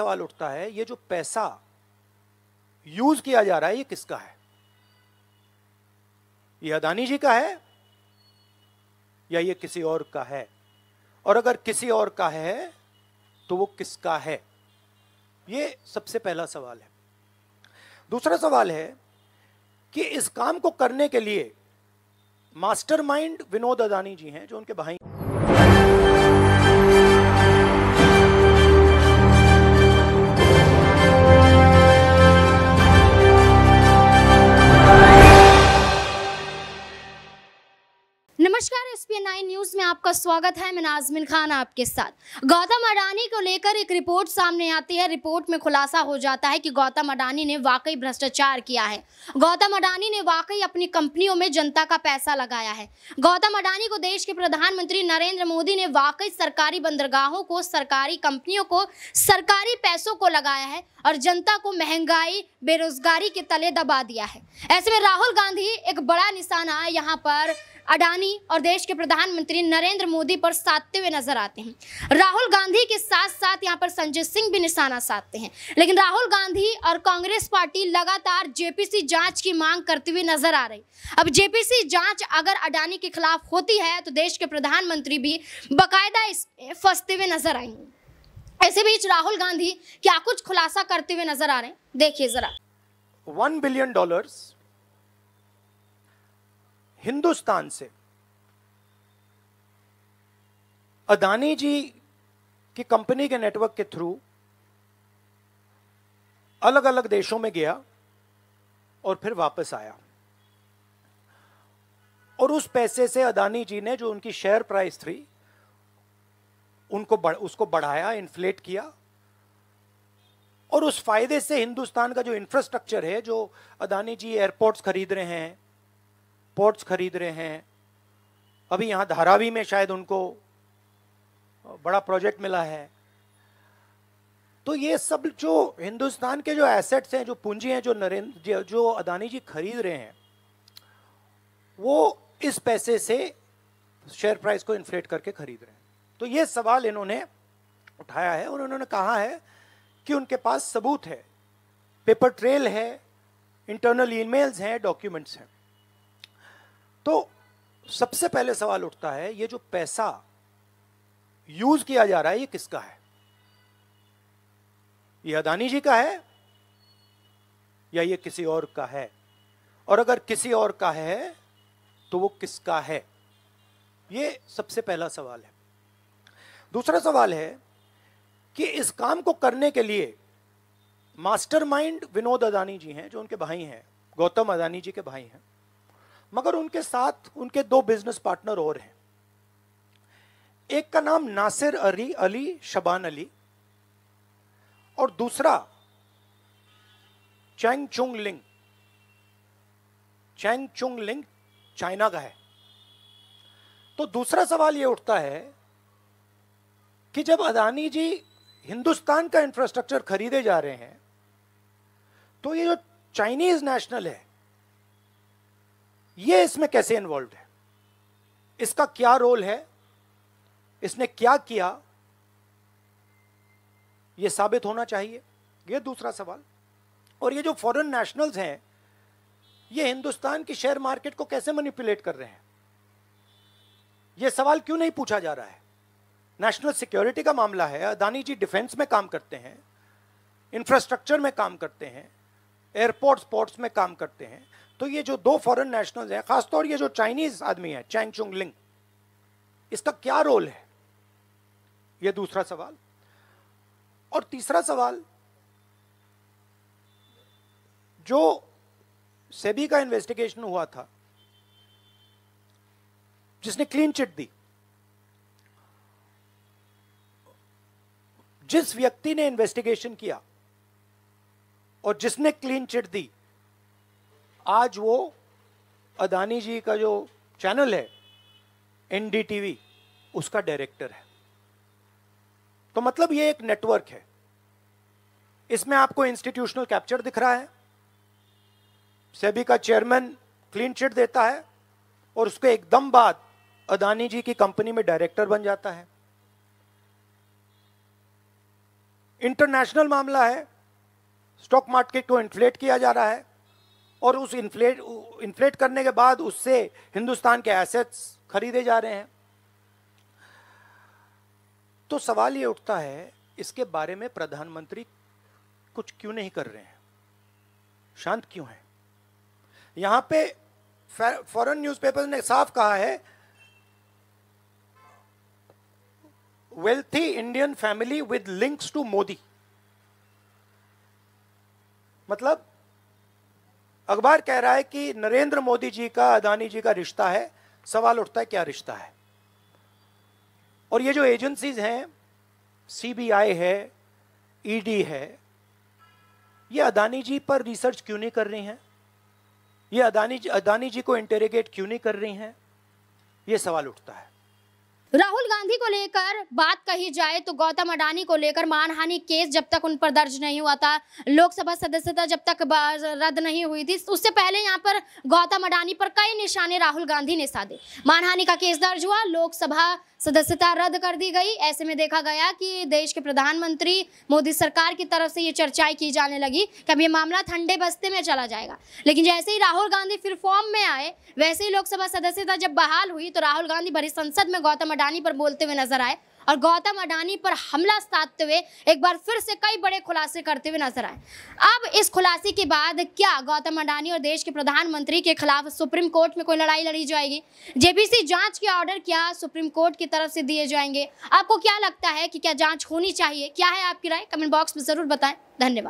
सवाल उठता है ये जो पैसा यूज किया जा रहा है ये किसका है ये अदानी जी का है या ये किसी और का है और अगर किसी और का है तो वो किसका है ये सबसे पहला सवाल है दूसरा सवाल है कि इस काम को करने के लिए मास्टरमाइंड विनोद अदानी जी हैं जो उनके भाई नमस्कार एस पी नाइन न्यूज में आपका स्वागत है मैं नाजमिन खान आपके साथ गौतम अडानी को लेकर एक रिपोर्ट सामने आती है रिपोर्ट में खुलासा हो जाता है कि गौतम अडानी ने वाकई भ्रष्टाचार किया है गौतम अडानी ने वाकई अपनी कंपनियों में जनता का पैसा लगाया है गौतम अडानी को देश के प्रधानमंत्री नरेंद्र मोदी ने वाकई सरकारी बंदरगाहों को सरकारी कंपनियों को सरकारी पैसों को लगाया है और जनता को महंगाई बेरोजगारी के तले दबा दिया है ऐसे में राहुल गांधी एक बड़ा निशाना यहाँ पर अडानी और देश के प्रधानमंत्री नरेंद्र मोदी पर साधते हुए नजर आते हैं राहुल गांधी के साथ साथ यहाँ पर संजय सिंह भी निशाना साधते हैं लेकिन राहुल गांधी और कांग्रेस पार्टी लगातार जेपीसी जांच की मांग करते हुए नजर आ रही अब जेपीसी जांच अगर अडानी के खिलाफ होती है तो देश के प्रधानमंत्री भी बाकायदा इसमें फंसते हुए नजर आएंगे ऐसे बीच राहुल गांधी क्या कुछ खुलासा करते हुए नजर आ रहे हैं देखिए जरा वन बिलियन डॉलर्स हिंदुस्तान से अदानी जी की कंपनी के नेटवर्क के थ्रू अलग अलग देशों में गया और फिर वापस आया और उस पैसे से अदानी जी ने जो उनकी शेयर प्राइस थी उनको बढ़, उसको बढ़ाया इन्फ्लेट किया और उस फायदे से हिंदुस्तान का जो इंफ्रास्ट्रक्चर है जो अदानी जी एयरपोर्ट्स खरीद रहे हैं स्पोर्ट्स खरीद रहे हैं अभी यहाँ धारावी में शायद उनको बड़ा प्रोजेक्ट मिला है तो ये सब जो हिंदुस्तान के जो एसेट्स हैं जो पूंजी हैं जो नरेंद्र जो अदानी जी खरीद रहे हैं वो इस पैसे से शेयर प्राइस को इन्फ्लेट करके खरीद रहे हैं तो ये सवाल इन्होंने उठाया है और उन्होंने कहा है कि उनके पास सबूत है पेपर ट्रेल है इंटरनल ईमेल्स हैं डॉक्यूमेंट्स हैं तो सबसे पहले सवाल उठता है ये जो पैसा यूज किया जा रहा है ये किसका है ये अदानी जी का है या ये किसी और का है और अगर किसी और का है तो वो किसका है ये सबसे पहला सवाल है दूसरा सवाल है कि इस काम को करने के लिए मास्टरमाइंड विनोद अदानी जी हैं जो उनके भाई हैं गौतम अदानी जी के भाई हैं मगर उनके साथ उनके दो बिजनेस पार्टनर और हैं एक का नाम नासिर अली अली शबान अली और दूसरा चैंग चुंग लिंग चैंग चुंग लिंग चाइना का है तो दूसरा सवाल यह उठता है कि जब अदानी जी हिंदुस्तान का इंफ्रास्ट्रक्चर खरीदे जा रहे हैं तो ये जो चाइनीज नेशनल है ये इसमें कैसे इन्वॉल्व है इसका क्या रोल है इसने क्या किया ये साबित होना चाहिए ये दूसरा सवाल और ये जो फॉरेन नेशनल्स हैं ये हिंदुस्तान की शेयर मार्केट को कैसे मैनिपुलेट कर रहे हैं ये सवाल क्यों नहीं पूछा जा रहा है नेशनल सिक्योरिटी का मामला है अदानी जी डिफेंस में काम करते हैं इंफ्रास्ट्रक्चर में काम करते हैं एयरपोर्ट स्पोर्ट्स में काम करते हैं तो ये जो दो फॉरेन नेशनल्स हैं खासतौर ये जो चाइनीज आदमी है चैंग चुंग लिंग इसका क्या रोल है ये दूसरा सवाल और तीसरा सवाल जो सेबी का इन्वेस्टिगेशन हुआ था जिसने क्लीन चिट दी जिस व्यक्ति ने इन्वेस्टिगेशन किया और जिसने क्लीन चिट दी आज वो अदानी जी का जो चैनल है एनडीटीवी उसका डायरेक्टर है तो मतलब ये एक नेटवर्क है इसमें आपको इंस्टीट्यूशनल कैप्चर दिख रहा है सेबी का चेयरमैन क्लीन चिट देता है और उसके एकदम बाद अदानी जी की कंपनी में डायरेक्टर बन जाता है इंटरनेशनल मामला है स्टॉक मार्केट को इन्फ्लेट किया जा रहा है और उस इन्फ्लेट इन्फ्लेट करने के बाद उससे हिंदुस्तान के एसेट्स खरीदे जा रहे हैं तो सवाल ये उठता है इसके बारे में प्रधानमंत्री कुछ क्यों नहीं कर रहे हैं शांत क्यों है यहां पे फॉरेन न्यूज़पेपर्स ने साफ कहा है wealthy Indian family with links to Modi मतलब अखबार कह रहा है कि नरेंद्र मोदी जी का अदानी जी का रिश्ता है सवाल उठता है क्या रिश्ता है और ये जो एजेंसीज हैं सीबीआई है ईडी e है ये अदानी जी पर रिसर्च क्यों नहीं कर रही हैं ये अदानी अदानी जी को इंटेरेगेट क्यों नहीं कर रही हैं ये सवाल उठता है राहुल गांधी को लेकर बात कही जाए तो गौतम अडानी को लेकर मानहानि केस जब तक उन पर दर्ज नहीं हुआ था लोकसभा सदस्यता जब तक रद्द नहीं हुई थी उससे पहले यहाँ पर गौतम अडानी पर कई निशाने राहुल गांधी ने साधे मानहानि का केस दर्ज हुआ लोकसभा सदस्यता रद्द कर दी गई ऐसे में देखा गया कि देश के प्रधानमंत्री मोदी सरकार की तरफ से ये चर्चाएं की जाने लगी कि अब ये मामला ठंडे बस्ते में चला जाएगा लेकिन जैसे ही राहुल गांधी फिर फॉर्म में आए वैसे ही लोकसभा सदस्यता जब बहाल हुई तो राहुल गांधी भरी संसद में गौतम अडानी पर बोलते हुए नजर आए और गौतम अडानी पर हमला साधते हुए एक बार फिर से कई बड़े खुलासे करते हुए नजर आए अब इस खुलासे के बाद क्या गौतम अडानी और देश के प्रधानमंत्री के खिलाफ सुप्रीम कोर्ट में कोई लड़ाई लड़ी जाएगी जेबीसी जांच के ऑर्डर क्या सुप्रीम कोर्ट की तरफ से दिए जाएंगे आपको क्या लगता है कि क्या जाँच होनी चाहिए क्या है आपकी राय कमेंट बॉक्स में जरूर बताएं धन्यवाद